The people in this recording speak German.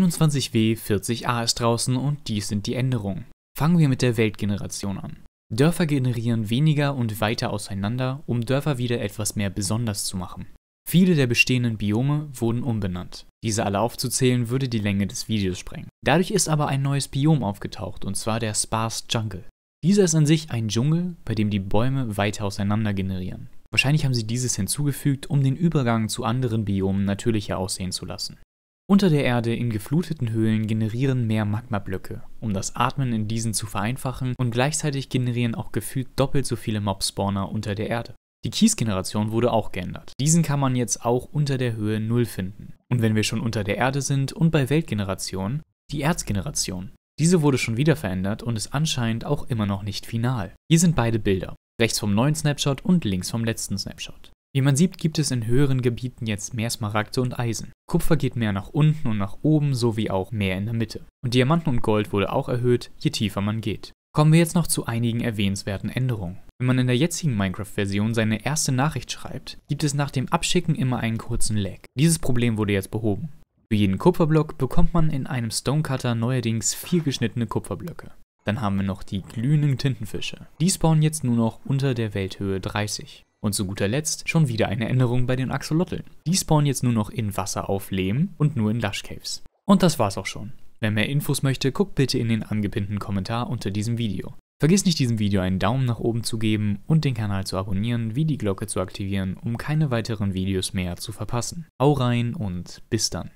21W40a ist draußen und dies sind die Änderungen. Fangen wir mit der Weltgeneration an. Dörfer generieren weniger und weiter auseinander, um Dörfer wieder etwas mehr besonders zu machen. Viele der bestehenden Biome wurden umbenannt. Diese alle aufzuzählen würde die Länge des Videos sprengen. Dadurch ist aber ein neues Biom aufgetaucht, und zwar der Sparse Jungle. Dieser ist an sich ein Dschungel, bei dem die Bäume weiter auseinander generieren. Wahrscheinlich haben sie dieses hinzugefügt, um den Übergang zu anderen Biomen natürlicher aussehen zu lassen. Unter der Erde in gefluteten Höhlen generieren mehr Magmablöcke, um das Atmen in diesen zu vereinfachen und gleichzeitig generieren auch gefühlt doppelt so viele Mobspawner unter der Erde. Die Kiesgeneration wurde auch geändert. Diesen kann man jetzt auch unter der Höhe 0 finden. Und wenn wir schon unter der Erde sind und bei Weltgeneration, die Erzgeneration. Diese wurde schon wieder verändert und ist anscheinend auch immer noch nicht final. Hier sind beide Bilder, rechts vom neuen Snapshot und links vom letzten Snapshot. Wie man sieht, gibt es in höheren Gebieten jetzt mehr Smaragde und Eisen. Kupfer geht mehr nach unten und nach oben sowie auch mehr in der Mitte. Und Diamanten und Gold wurde auch erhöht, je tiefer man geht. Kommen wir jetzt noch zu einigen erwähnenswerten Änderungen. Wenn man in der jetzigen Minecraft-Version seine erste Nachricht schreibt, gibt es nach dem Abschicken immer einen kurzen Lag. Dieses Problem wurde jetzt behoben. Für jeden Kupferblock bekommt man in einem Stonecutter neuerdings vier geschnittene Kupferblöcke. Dann haben wir noch die glühenden Tintenfische. Die spawnen jetzt nur noch unter der Welthöhe 30. Und zu guter Letzt schon wieder eine Änderung bei den Axolotln. Die spawnen jetzt nur noch in Wasser auf Lehm und nur in Lush Caves. Und das war's auch schon. Wer mehr Infos möchte, guckt bitte in den angepinnten Kommentar unter diesem Video. Vergiss nicht, diesem Video einen Daumen nach oben zu geben und den Kanal zu abonnieren, wie die Glocke zu aktivieren, um keine weiteren Videos mehr zu verpassen. Hau rein und bis dann.